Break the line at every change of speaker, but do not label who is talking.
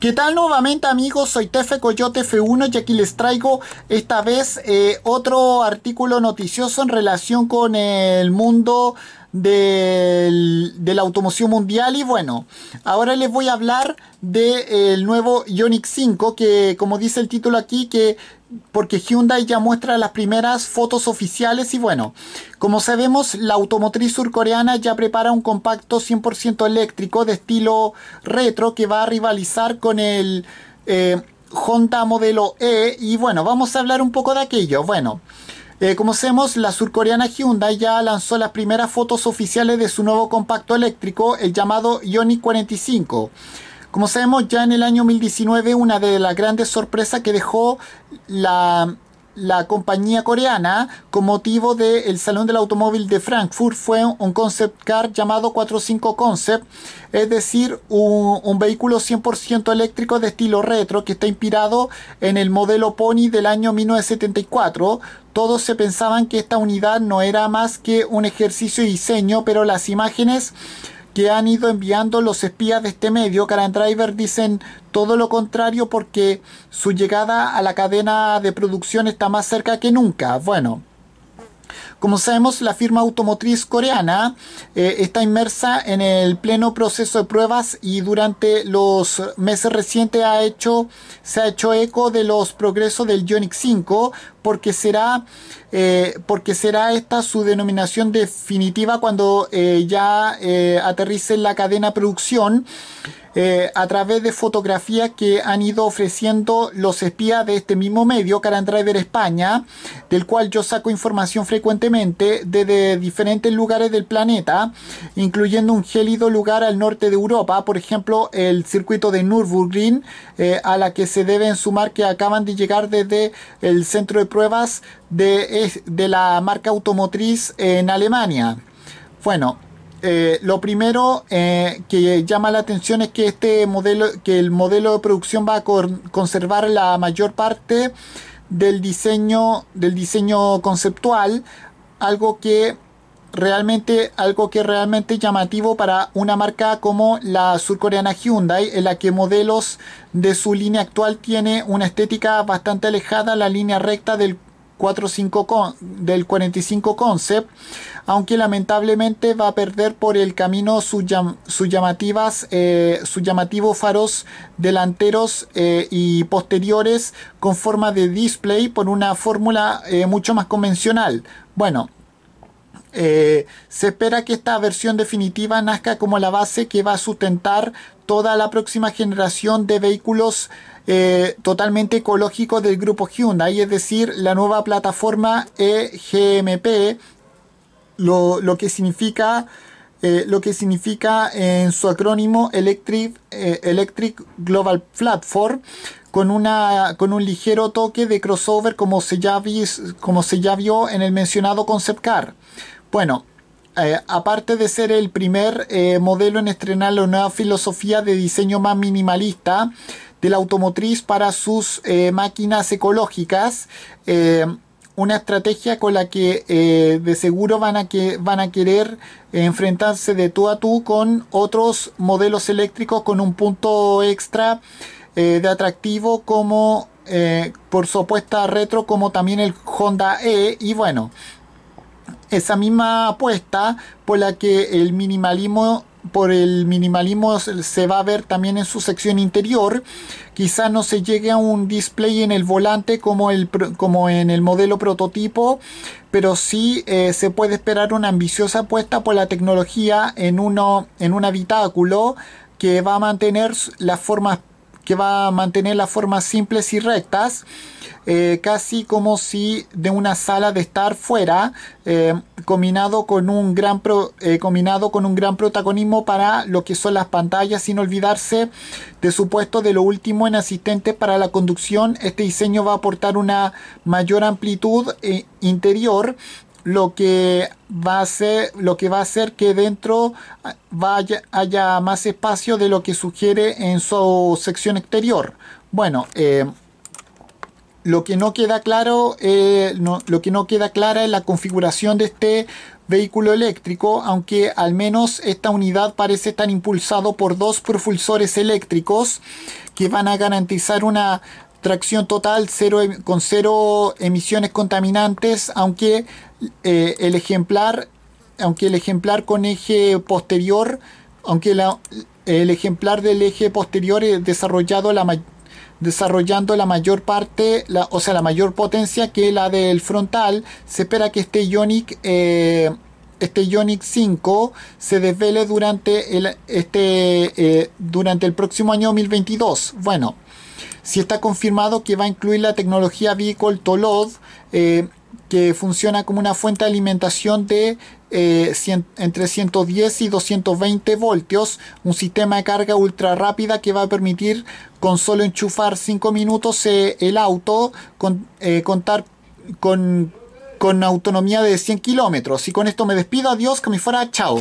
¿Qué tal nuevamente amigos? Soy Tefe Coyote F1 y aquí les traigo esta vez eh, otro artículo noticioso en relación con el mundo de la automoción mundial y bueno, ahora les voy a hablar del eh, nuevo Ionic 5 que como dice el título aquí que porque Hyundai ya muestra las primeras fotos oficiales y bueno, como sabemos la automotriz surcoreana ya prepara un compacto 100% eléctrico de estilo retro que va a rivalizar con el eh, Honda modelo E y bueno, vamos a hablar un poco de aquello. Bueno, eh, como sabemos, la surcoreana Hyundai ya lanzó las primeras fotos oficiales de su nuevo compacto eléctrico, el llamado Ioniq 45. Como sabemos, ya en el año 2019 una de las grandes sorpresas que dejó la, la compañía coreana con motivo del Salón del Automóvil de Frankfurt fue un concept car llamado 45 Concept, es decir, un, un vehículo 100% eléctrico de estilo retro que está inspirado en el modelo Pony del año 1974. Todos se pensaban que esta unidad no era más que un ejercicio de diseño, pero las imágenes que han ido enviando los espías de este medio, Carandriver Driver, dicen todo lo contrario porque su llegada a la cadena de producción está más cerca que nunca. Bueno. Como sabemos, la firma automotriz coreana eh, está inmersa en el pleno proceso de pruebas y durante los meses recientes ha hecho, se ha hecho eco de los progresos del Ioniq 5 porque será, eh, porque será esta su denominación definitiva cuando eh, ya eh, aterrice en la cadena producción a través de fotografías que han ido ofreciendo los espías de este mismo medio, Carandriver España, del cual yo saco información frecuentemente desde diferentes lugares del planeta, incluyendo un gélido lugar al norte de Europa, por ejemplo el circuito de Nürburgring, a la que se deben sumar que acaban de llegar desde el centro de pruebas de, de la marca automotriz en Alemania. Bueno, eh, lo primero eh, que llama la atención es que este modelo, que el modelo de producción va a conservar la mayor parte del diseño, del diseño conceptual, algo que realmente algo que es realmente llamativo para una marca como la surcoreana Hyundai, en la que modelos de su línea actual tiene una estética bastante alejada a la línea recta del 45 del 45 Concept, aunque lamentablemente va a perder por el camino sus, llamativas, eh, llamativos faros delanteros eh, y posteriores con forma de display por una fórmula eh, mucho más convencional. Bueno, eh, se espera que esta versión definitiva nazca como la base que va a sustentar toda la próxima generación de vehículos eh, totalmente ecológicos del grupo Hyundai, es decir, la nueva plataforma EGMP, lo, lo que significa... Eh, lo que significa en su acrónimo Electric, Electric Global Platform, con, una, con un ligero toque de crossover como se, ya como se ya vio en el mencionado concept car. Bueno, eh, aparte de ser el primer eh, modelo en estrenar la nueva filosofía de diseño más minimalista de la automotriz para sus eh, máquinas ecológicas, una estrategia con la que de seguro van a, que, van a querer enfrentarse de tú a tú con otros modelos eléctricos con un punto extra de atractivo como por supuesto retro como también el Honda E y bueno esa misma apuesta por la que el minimalismo por el minimalismo se va a ver también en su sección interior. Quizá no se llegue a un display en el volante como, el, como en el modelo prototipo, pero sí eh, se puede esperar una ambiciosa apuesta por la tecnología en, uno, en un habitáculo que va a mantener las formas que va a mantener las formas simples y rectas, eh, casi como si de una sala de estar fuera, eh, combinado, con un gran eh, combinado con un gran protagonismo para lo que son las pantallas, sin olvidarse de supuesto de lo último en asistente para la conducción. Este diseño va a aportar una mayor amplitud interior lo que va a ser lo que va a hacer que dentro ah, vaya, haya más espacio de lo que sugiere en su sección exterior bueno eh, lo que no queda claro eh, lo que no queda clara es la configuración de este vehículo eléctrico aunque al menos esta unidad parece estar impulsado por dos propulsores eléctricos que van a garantizar una tracción total em, con cero emisiones contaminantes, aunque eh, el ejemplar, aunque el ejemplar con eje posterior, aunque el ejemplar del eje posterior desarrollado la desarrollando la mayor parte, o sea, la mayor potencia que la del frontal, se espera que este Ionic eh, este Ionic 5 se desvele durante el, este, eh, durante el próximo año 2022. Bueno, si está confirmado que va a incluir la tecnología Vehicle Tolod, eh, que funciona como una fuente de alimentación de eh, entre 110 y 220 voltios, un sistema de carga ultra rápida que va a permitir con solo enchufar 5 minutos eh, el auto, con, contar con, autonomía de 100 kilómetros. Y con esto me despido, adiós, que me fuera, chao.